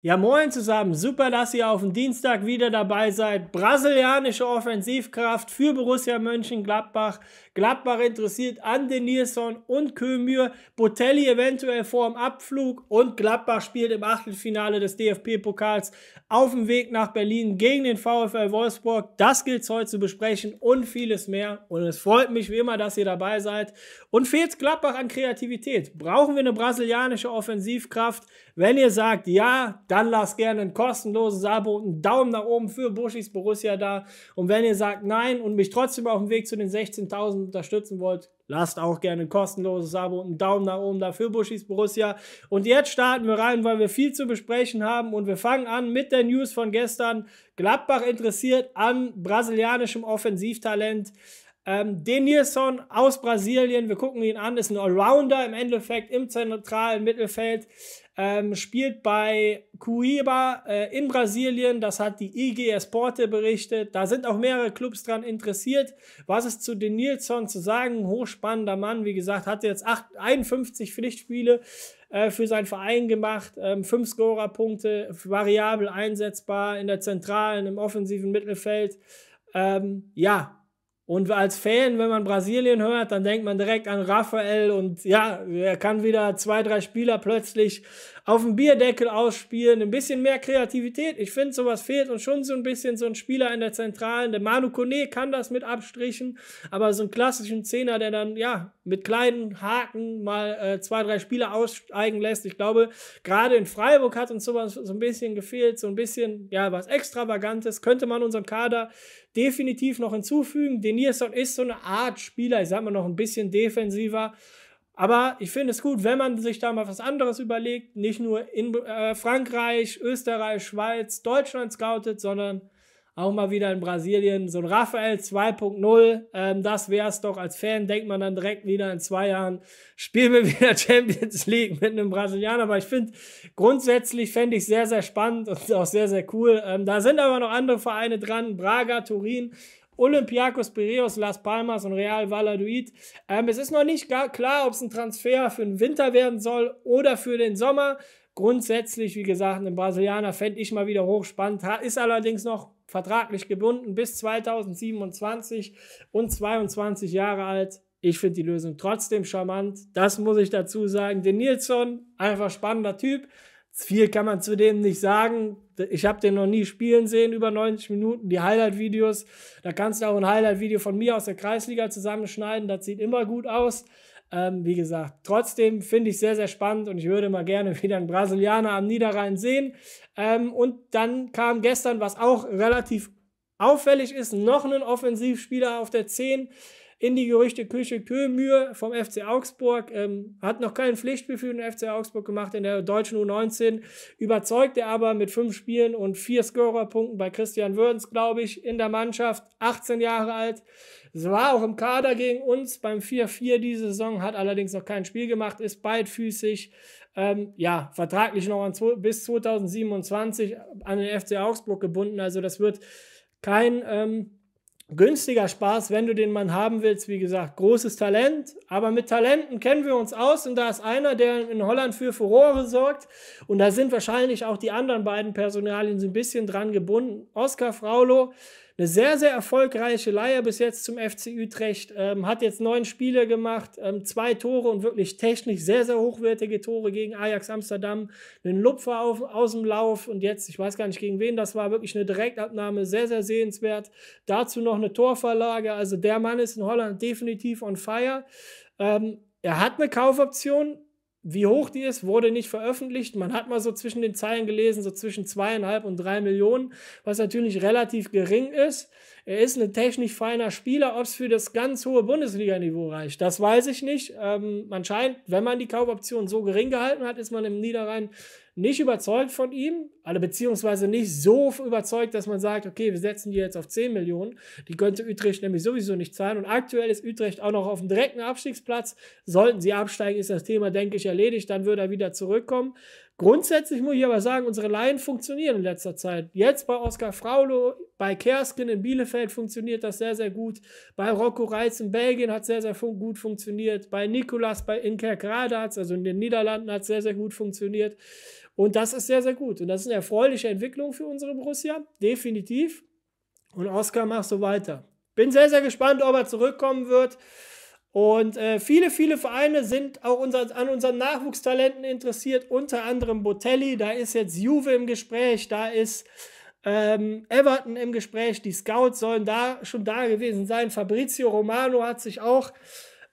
Ja, moin zusammen. Super, dass ihr auf dem Dienstag wieder dabei seid. Brasilianische Offensivkraft für Borussia Mönchengladbach. Gladbach interessiert an Denilson und Kömür. Botelli eventuell vor dem Abflug und Gladbach spielt im Achtelfinale des DFB-Pokals auf dem Weg nach Berlin gegen den VfL Wolfsburg. Das gilt es heute zu besprechen und vieles mehr. Und es freut mich wie immer, dass ihr dabei seid. Und fehlt Gladbach an Kreativität? Brauchen wir eine brasilianische Offensivkraft? Wenn ihr sagt ja, dann lasst gerne ein kostenloses Abo und einen Daumen nach oben für Buschis Borussia da. Und wenn ihr sagt nein und mich trotzdem auf dem Weg zu den 16.000 unterstützen wollt, Lasst auch gerne ein kostenloses Abo und einen Daumen nach oben dafür, Buschis Borussia. Und jetzt starten wir rein, weil wir viel zu besprechen haben. Und wir fangen an mit der News von gestern. Gladbach interessiert an brasilianischem Offensivtalent. Ähm, Denilson aus Brasilien, wir gucken ihn an, ist ein Allrounder im Endeffekt im zentralen Mittelfeld ähm, spielt bei Cuiaba äh, in Brasilien. Das hat die IG Esporte berichtet. Da sind auch mehrere Clubs dran interessiert. Was ist zu den Nilsson zu sagen? Hochspannender Mann, wie gesagt, hat jetzt 8, 51 Pflichtspiele äh, für seinen Verein gemacht. Ähm, fünf Scorerpunkte, variabel einsetzbar in der Zentralen, im offensiven Mittelfeld. Ähm, ja, und als Fan, wenn man Brasilien hört, dann denkt man direkt an Raphael und ja, er kann wieder zwei, drei Spieler plötzlich auf dem Bierdeckel ausspielen. Ein bisschen mehr Kreativität. Ich finde, sowas fehlt und schon so ein bisschen so ein Spieler in der Zentralen. Der Manu Kone kann das mit Abstrichen, aber so einen klassischen Zehner, der dann ja mit kleinen Haken mal äh, zwei, drei Spieler aussteigen lässt. Ich glaube, gerade in Freiburg hat uns sowas so ein bisschen gefehlt, so ein bisschen ja was Extravagantes könnte man unserem Kader definitiv noch hinzufügen. Den Nierson ist so eine Art Spieler, ich sag mal noch ein bisschen defensiver. Aber ich finde es gut, wenn man sich da mal was anderes überlegt, nicht nur in äh, Frankreich, Österreich, Schweiz, Deutschland scoutet, sondern auch mal wieder in Brasilien. So ein Raphael 2.0, ähm, das wäre es doch. Als Fan denkt man dann direkt wieder in zwei Jahren, spielen wir wieder Champions League mit einem Brasilianer. Aber ich finde, grundsätzlich fände ich sehr, sehr spannend und auch sehr, sehr cool. Ähm, da sind aber noch andere Vereine dran, Braga, Turin. Olympiakos Piraeus, Las Palmas und Real Valladolid. Ähm, es ist noch nicht klar, ob es ein Transfer für den Winter werden soll oder für den Sommer. Grundsätzlich, wie gesagt, ein Brasilianer fände ich mal wieder hochspannend. Ist allerdings noch vertraglich gebunden bis 2027 und 22 Jahre alt. Ich finde die Lösung trotzdem charmant. Das muss ich dazu sagen. Den Nilsson, einfach spannender Typ. Viel kann man zu dem nicht sagen. Ich habe den noch nie spielen sehen, über 90 Minuten. Die Highlight-Videos, da kannst du auch ein Highlight-Video von mir aus der Kreisliga zusammenschneiden. Das sieht immer gut aus. Ähm, wie gesagt, trotzdem finde ich sehr, sehr spannend und ich würde mal gerne wieder einen Brasilianer am Niederrhein sehen. Ähm, und dann kam gestern, was auch relativ auffällig ist, noch ein Offensivspieler auf der 10 in die Gerüchteküche. Kühlmühe vom FC Augsburg ähm, hat noch kein Pflichtspiel für den FC Augsburg gemacht in der deutschen U19. Überzeugte aber mit fünf Spielen und vier Scorerpunkten bei Christian Würdens, glaube ich, in der Mannschaft. 18 Jahre alt. War auch im Kader gegen uns beim 4-4 diese Saison, hat allerdings noch kein Spiel gemacht, ist beidfüßig. Ähm, ja, vertraglich noch an, bis 2027 an den FC Augsburg gebunden. Also das wird kein ähm, günstiger Spaß, wenn du den Mann haben willst. Wie gesagt, großes Talent, aber mit Talenten kennen wir uns aus und da ist einer, der in Holland für Furore sorgt und da sind wahrscheinlich auch die anderen beiden Personalien so ein bisschen dran gebunden. Oskar Fraulo, eine sehr, sehr erfolgreiche Leihe bis jetzt zum FC Utrecht. Ähm, hat jetzt neun Spiele gemacht, ähm, zwei Tore und wirklich technisch sehr, sehr hochwertige Tore gegen Ajax Amsterdam. Einen Lupfer auf, aus dem Lauf und jetzt, ich weiß gar nicht gegen wen das war, wirklich eine Direktabnahme, sehr, sehr sehenswert. Dazu noch eine Torverlage. Also der Mann ist in Holland definitiv on fire. Ähm, er hat eine Kaufoption, wie hoch die ist, wurde nicht veröffentlicht. Man hat mal so zwischen den Zeilen gelesen, so zwischen zweieinhalb und drei Millionen, was natürlich relativ gering ist. Er ist ein technisch feiner Spieler. Ob es für das ganz hohe Bundesliga-Niveau reicht, das weiß ich nicht. Ähm, man scheint, wenn man die Kaufoption so gering gehalten hat, ist man im Niederrhein nicht überzeugt von ihm, alle beziehungsweise nicht so überzeugt, dass man sagt, okay, wir setzen die jetzt auf 10 Millionen. Die könnte Utrecht nämlich sowieso nicht zahlen. Und aktuell ist Utrecht auch noch auf dem direkten Abstiegsplatz. Sollten sie absteigen, ist das Thema, denke ich, erledigt. Dann würde er wieder zurückkommen. Grundsätzlich muss ich aber sagen, unsere Laien funktionieren in letzter Zeit. Jetzt bei Oskar Fraulo, bei Kerskin in Bielefeld funktioniert das sehr, sehr gut. Bei Rocco Reitz in Belgien hat es sehr, sehr fun gut funktioniert. Bei Nikolas bei Inker Gradatz, also in den Niederlanden, hat es sehr, sehr gut funktioniert. Und das ist sehr, sehr gut. Und das ist eine erfreuliche Entwicklung für unsere Borussia, definitiv. Und Oskar macht so weiter. Bin sehr, sehr gespannt, ob er zurückkommen wird. Und äh, viele, viele Vereine sind auch unser, an unseren Nachwuchstalenten interessiert, unter anderem Botelli, da ist jetzt Juve im Gespräch, da ist ähm, Everton im Gespräch, die Scouts sollen da schon da gewesen sein. Fabrizio Romano hat sich auch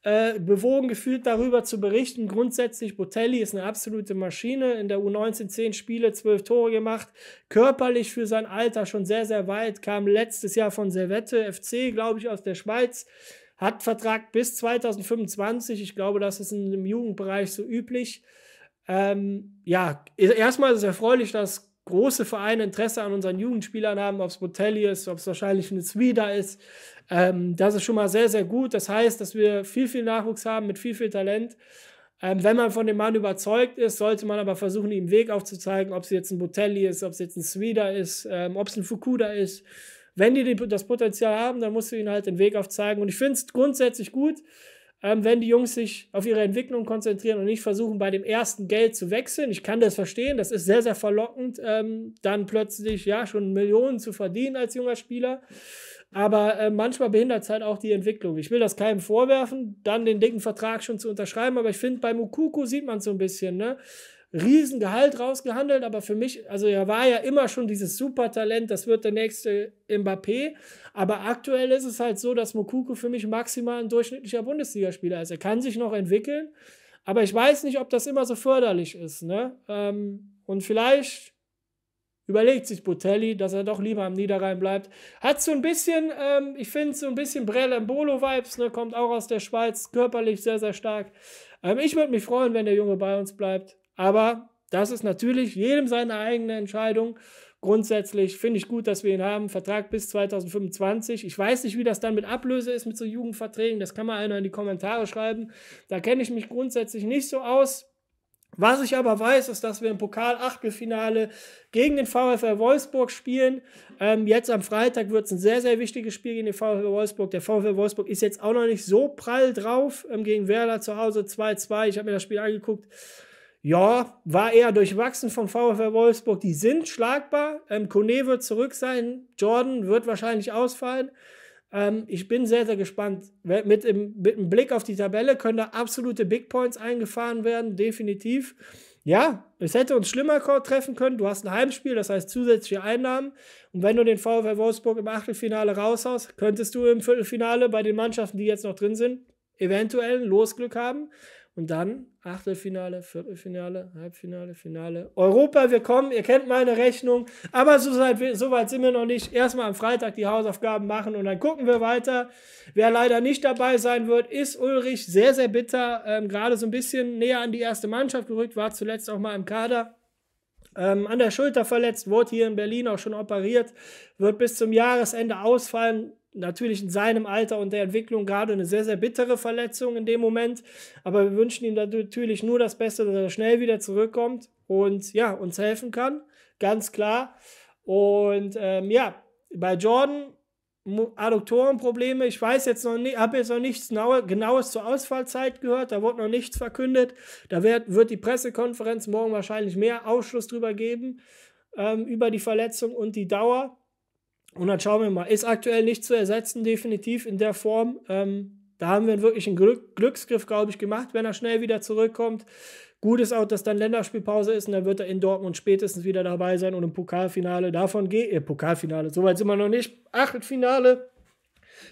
äh, bewogen gefühlt, darüber zu berichten. Grundsätzlich, Botelli ist eine absolute Maschine. In der U19 10 Spiele, 12 Tore gemacht. Körperlich für sein Alter schon sehr, sehr weit. Kam letztes Jahr von Servette FC, glaube ich, aus der Schweiz hat Vertrag bis 2025. Ich glaube, das ist in dem Jugendbereich so üblich. Ähm, ja, erstmal ist es erfreulich, dass große Vereine Interesse an unseren Jugendspielern haben, ob es Botelli ist, ob es wahrscheinlich eine Zwieda ist. Ähm, das ist schon mal sehr, sehr gut. Das heißt, dass wir viel, viel Nachwuchs haben mit viel, viel Talent. Ähm, wenn man von dem Mann überzeugt ist, sollte man aber versuchen, ihm einen Weg aufzuzeigen, ob es jetzt ein Botelli ist, ob es jetzt ein Swida ist, ähm, ob es ein Fukuda ist wenn die, das Potenzial haben, dann musst du ihnen halt den Weg aufzeigen. Und ich finde es grundsätzlich gut, ähm, wenn die Jungs sich auf ihre Entwicklung konzentrieren und nicht versuchen, bei dem ersten Geld zu wechseln. Ich kann das verstehen, das ist sehr, sehr verlockend, ähm, dann plötzlich ja schon Millionen zu verdienen als junger Spieler. Aber äh, manchmal behindert es halt auch die Entwicklung. Ich will das keinem vorwerfen, dann den dicken Vertrag schon zu unterschreiben, aber ich finde, bei Mukuku sieht man es so ein bisschen, ne? Riesengehalt rausgehandelt, aber für mich, also er war ja immer schon dieses Supertalent, das wird der nächste Mbappé, aber aktuell ist es halt so, dass Mokuko für mich maximal ein durchschnittlicher Bundesligaspieler ist. Er kann sich noch entwickeln, aber ich weiß nicht, ob das immer so förderlich ist. Ne? Ähm, und vielleicht überlegt sich Botelli, dass er doch lieber am Niederrhein bleibt. Hat so ein bisschen, ähm, ich finde, so ein bisschen Brell vibes ne? kommt auch aus der Schweiz, körperlich sehr, sehr stark. Ähm, ich würde mich freuen, wenn der Junge bei uns bleibt. Aber das ist natürlich jedem seine eigene Entscheidung. Grundsätzlich finde ich gut, dass wir ihn haben. Vertrag bis 2025. Ich weiß nicht, wie das dann mit Ablöse ist mit so Jugendverträgen. Das kann mal einer in die Kommentare schreiben. Da kenne ich mich grundsätzlich nicht so aus. Was ich aber weiß, ist, dass wir im Pokal-Achtelfinale gegen den VfL Wolfsburg spielen. Ähm, jetzt am Freitag wird es ein sehr, sehr wichtiges Spiel gegen den VfL Wolfsburg. Der VfL Wolfsburg ist jetzt auch noch nicht so prall drauf ähm, gegen Werder zu Hause 2-2. Ich habe mir das Spiel angeguckt ja, war eher durchwachsen vom VfL Wolfsburg. Die sind schlagbar. Ähm, Kone wird zurück sein. Jordan wird wahrscheinlich ausfallen. Ähm, ich bin sehr, sehr gespannt. Mit, im, mit dem Blick auf die Tabelle können da absolute Big Points eingefahren werden, definitiv. Ja, es hätte uns schlimmer treffen können. Du hast ein Heimspiel, das heißt zusätzliche Einnahmen. Und wenn du den VfL Wolfsburg im Achtelfinale raushaust, könntest du im Viertelfinale bei den Mannschaften, die jetzt noch drin sind, eventuell ein Losglück haben und dann Achtelfinale, Viertelfinale, Halbfinale, Finale. Europa, wir kommen, ihr kennt meine Rechnung. Aber so weit, so weit sind wir noch nicht. Erstmal am Freitag die Hausaufgaben machen und dann gucken wir weiter. Wer leider nicht dabei sein wird, ist Ulrich. Sehr, sehr bitter. Ähm, Gerade so ein bisschen näher an die erste Mannschaft gerückt, war zuletzt auch mal im Kader. Ähm, an der Schulter verletzt, wurde hier in Berlin auch schon operiert, wird bis zum Jahresende ausfallen natürlich in seinem Alter und der Entwicklung gerade eine sehr, sehr bittere Verletzung in dem Moment. Aber wir wünschen ihm natürlich nur das Beste, dass er schnell wieder zurückkommt und ja, uns helfen kann. Ganz klar. Und ähm, ja, bei Jordan Adduktorenprobleme. Ich weiß jetzt noch nicht, habe jetzt noch nichts genaues zur Ausfallzeit gehört. Da wurde noch nichts verkündet. Da wird, wird die Pressekonferenz morgen wahrscheinlich mehr Ausschluss drüber geben ähm, über die Verletzung und die Dauer. Und dann schauen wir mal. Ist aktuell nicht zu ersetzen, definitiv in der Form. Ähm, da haben wir wirklich einen Glück Glücksgriff, glaube ich, gemacht, wenn er schnell wieder zurückkommt. Gut ist auch, dass dann Länderspielpause ist und dann wird er in Dortmund spätestens wieder dabei sein und im Pokalfinale. Davon gehe äh, Pokalfinale, soweit sind wir noch nicht. Achtelfinale.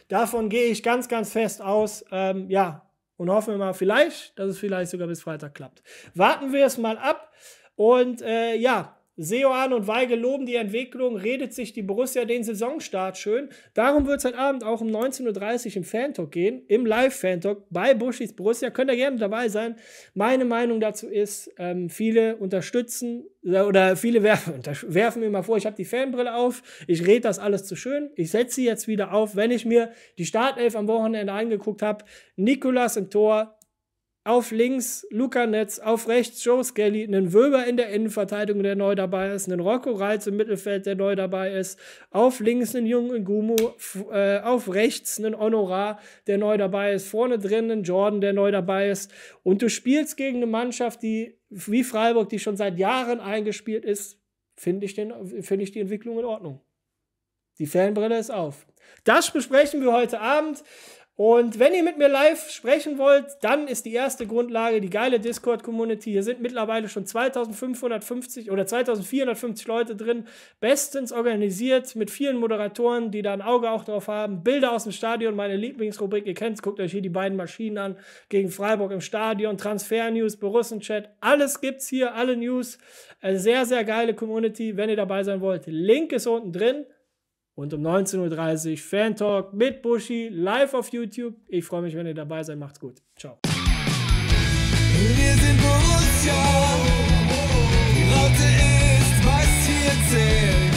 Davon gehe ich ganz, ganz fest aus. Ähm, ja, und hoffen wir mal, vielleicht, dass es vielleicht sogar bis Freitag klappt. Warten wir es mal ab. Und äh, ja, Seoan und Weigel loben die Entwicklung, redet sich die Borussia den Saisonstart schön. Darum wird es heute Abend auch um 19.30 Uhr im Fantalk gehen, im live fantalk bei Buschis Borussia. Könnt ihr gerne dabei sein. Meine Meinung dazu ist, ähm, viele unterstützen äh, oder viele werfen, werfen mir mal vor, ich habe die Fanbrille auf, ich rede das alles zu schön. Ich setze sie jetzt wieder auf, wenn ich mir die Startelf am Wochenende angeguckt habe. Nikolas im Tor, auf links Luca Netz, auf rechts Joe Skelly, einen Wöber in der Innenverteidigung, der neu dabei ist, einen Rocco Reitz im Mittelfeld, der neu dabei ist, auf links einen jungen Gumu, äh, auf rechts einen Honorar, der neu dabei ist, vorne drin einen Jordan, der neu dabei ist. Und du spielst gegen eine Mannschaft, die wie Freiburg, die schon seit Jahren eingespielt ist, finde ich, find ich die Entwicklung in Ordnung. Die Fanbrille ist auf. Das besprechen wir heute Abend. Und wenn ihr mit mir live sprechen wollt, dann ist die erste Grundlage die geile Discord-Community. Hier sind mittlerweile schon 2550 oder 2450 Leute drin, bestens organisiert mit vielen Moderatoren, die da ein Auge auch drauf haben. Bilder aus dem Stadion, meine Lieblingsrubrik, ihr kennt es, guckt euch hier die beiden Maschinen an, gegen Freiburg im Stadion, Transfer-News, Borussen-Chat, alles gibt's hier, alle News. Eine äh, sehr, sehr geile Community, wenn ihr dabei sein wollt. Link ist unten drin. Und um 19.30 Uhr Fan Talk mit Bushi live auf YouTube. Ich freue mich, wenn ihr dabei seid. Macht's gut. Ciao. Wir sind Borussia. Die Leute ist, was hier zählt.